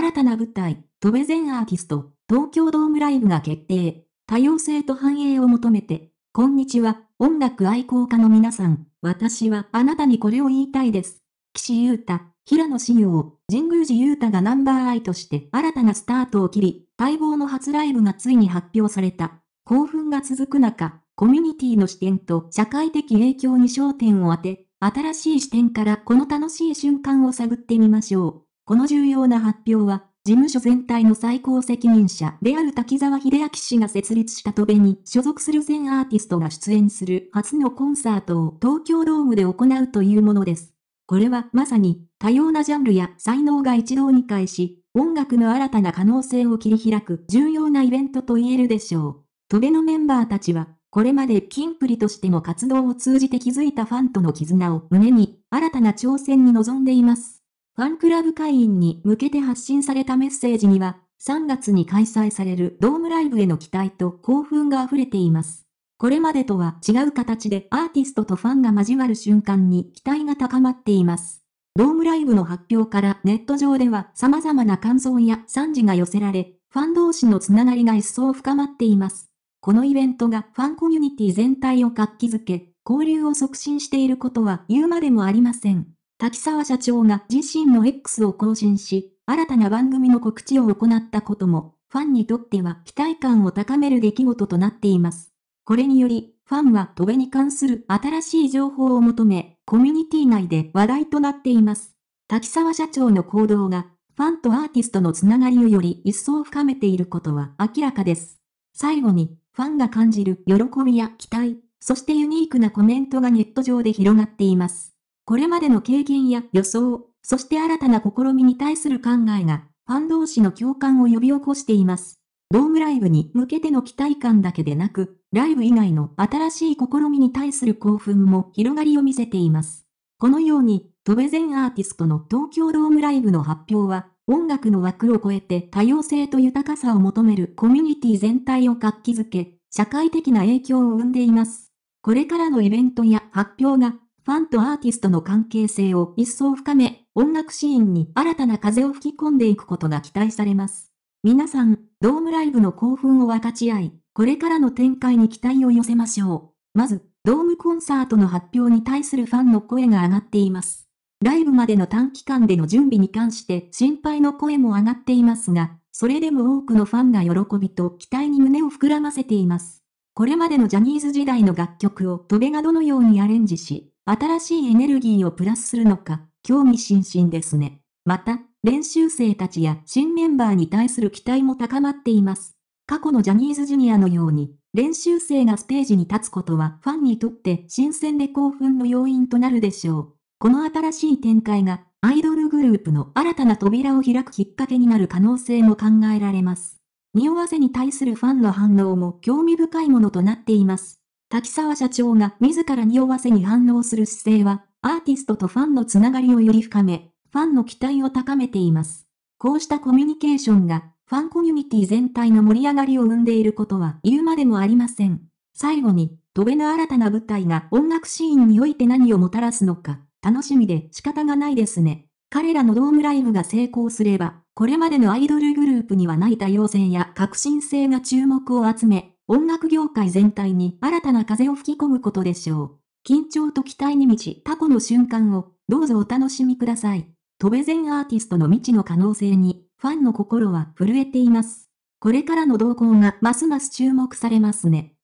新たな舞台、飛べ全アーティスト、東京ドームライブが決定。多様性と繁栄を求めて、こんにちは、音楽愛好家の皆さん、私はあなたにこれを言いたいです。岸優太、平野紫耀、神宮寺優太がナンバーアイとして新たなスタートを切り、待望の初ライブがついに発表された。興奮が続く中、コミュニティの視点と社会的影響に焦点を当て、新しい視点からこの楽しい瞬間を探ってみましょう。この重要な発表は、事務所全体の最高責任者である滝沢秀明氏が設立した戸部に所属する全アーティストが出演する初のコンサートを東京ドームで行うというものです。これはまさに多様なジャンルや才能が一堂に会し、音楽の新たな可能性を切り開く重要なイベントと言えるでしょう。戸部のメンバーたちは、これまでキンプリとしての活動を通じて築いたファンとの絆を胸に、新たな挑戦に臨んでいます。ファンクラブ会員に向けて発信されたメッセージには、3月に開催されるドームライブへの期待と興奮が溢れています。これまでとは違う形でアーティストとファンが交わる瞬間に期待が高まっています。ドームライブの発表からネット上では様々な感想や賛辞が寄せられ、ファン同士のつながりが一層深まっています。このイベントがファンコミュニティ全体を活気づけ、交流を促進していることは言うまでもありません。滝沢社長が自身の X を更新し、新たな番組の告知を行ったことも、ファンにとっては期待感を高める出来事となっています。これにより、ファンは戸辺に関する新しい情報を求め、コミュニティ内で話題となっています。滝沢社長の行動が、ファンとアーティストのつながりをより一層深めていることは明らかです。最後に、ファンが感じる喜びや期待、そしてユニークなコメントがネット上で広がっています。これまでの経験や予想、そして新たな試みに対する考えが、ファン同士の共感を呼び起こしています。ドームライブに向けての期待感だけでなく、ライブ以外の新しい試みに対する興奮も広がりを見せています。このように、トベゼンアーティストの東京ドームライブの発表は、音楽の枠を超えて多様性と豊かさを求めるコミュニティ全体を活気づけ、社会的な影響を生んでいます。これからのイベントや発表がファンとアーティストの関係性を一層深め、音楽シーンに新たな風を吹き込んでいくことが期待されます。皆さん、ドームライブの興奮を分かち合い、これからの展開に期待を寄せましょう。まず、ドームコンサートの発表に対するファンの声が上がっています。ライブまでの短期間での準備に関して心配の声も上がっていますが、それでも多くのファンが喜びと期待に胸を膨らませています。これまでのジャニーズ時代の楽曲を戸辺がどのようにアレンジし、新しいエネルギーをプラスするのか、興味津々ですね。また、練習生たちや新メンバーに対する期待も高まっています。過去のジャニーズジュニアのように、練習生がステージに立つことはファンにとって新鮮で興奮の要因となるでしょう。この新しい展開がアイドルグループの新たな扉を開くきっかけになる可能性も考えられます。匂わせに対するファンの反応も興味深いものとなっています。滝沢社長が自ら匂わせに反応する姿勢は、アーティストとファンのつながりをより深め、ファンの期待を高めています。こうしたコミュニケーションが、ファンコミュニティ全体の盛り上がりを生んでいることは言うまでもありません。最後に、飛ベの新たな舞台が音楽シーンにおいて何をもたらすのか、楽しみで仕方がないですね。彼らのドームライブが成功すれば、これまでのアイドルグループにはない多様性や革新性が注目を集め、音楽業界全体に新たな風を吹き込むことでしょう。緊張と期待に満ちタコの瞬間を、どうぞお楽しみください。飛べ前アーティストの未知の可能性に、ファンの心は震えています。これからの動向がますます注目されますね。